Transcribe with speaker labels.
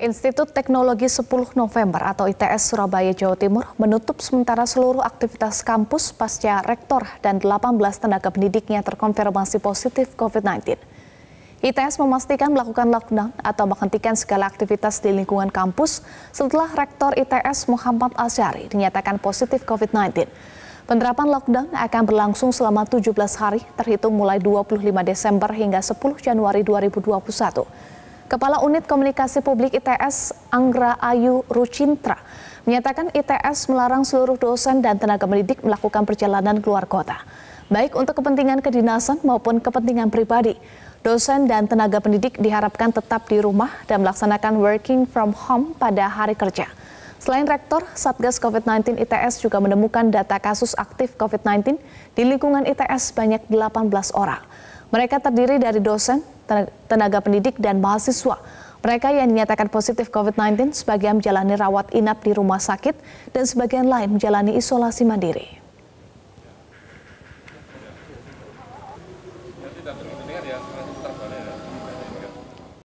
Speaker 1: Institut Teknologi 10 November atau ITS Surabaya Jawa Timur menutup sementara seluruh aktivitas kampus pasca rektor dan 18 tenaga pendidiknya terkonfirmasi positif COVID-19. ITS memastikan melakukan lockdown atau menghentikan segala aktivitas di lingkungan kampus setelah Rektor ITS Muhammad Asyari dinyatakan positif COVID-19. Penerapan lockdown akan berlangsung selama 17 hari terhitung mulai 25 Desember hingga 10 Januari 2021. Kepala Unit Komunikasi Publik ITS Anggra Ayu Rucintra menyatakan ITS melarang seluruh dosen dan tenaga pendidik melakukan perjalanan keluar kota, baik untuk kepentingan kedinasan maupun kepentingan pribadi. Dosen dan tenaga pendidik diharapkan tetap di rumah dan melaksanakan working from home pada hari kerja. Selain rektor, Satgas COVID-19 ITS juga menemukan data kasus aktif COVID-19 di lingkungan ITS banyak 18 orang. Mereka terdiri dari dosen, tenaga pendidik, dan mahasiswa. Mereka yang dinyatakan positif COVID-19 sebagian menjalani rawat inap di rumah sakit dan sebagian lain menjalani isolasi mandiri.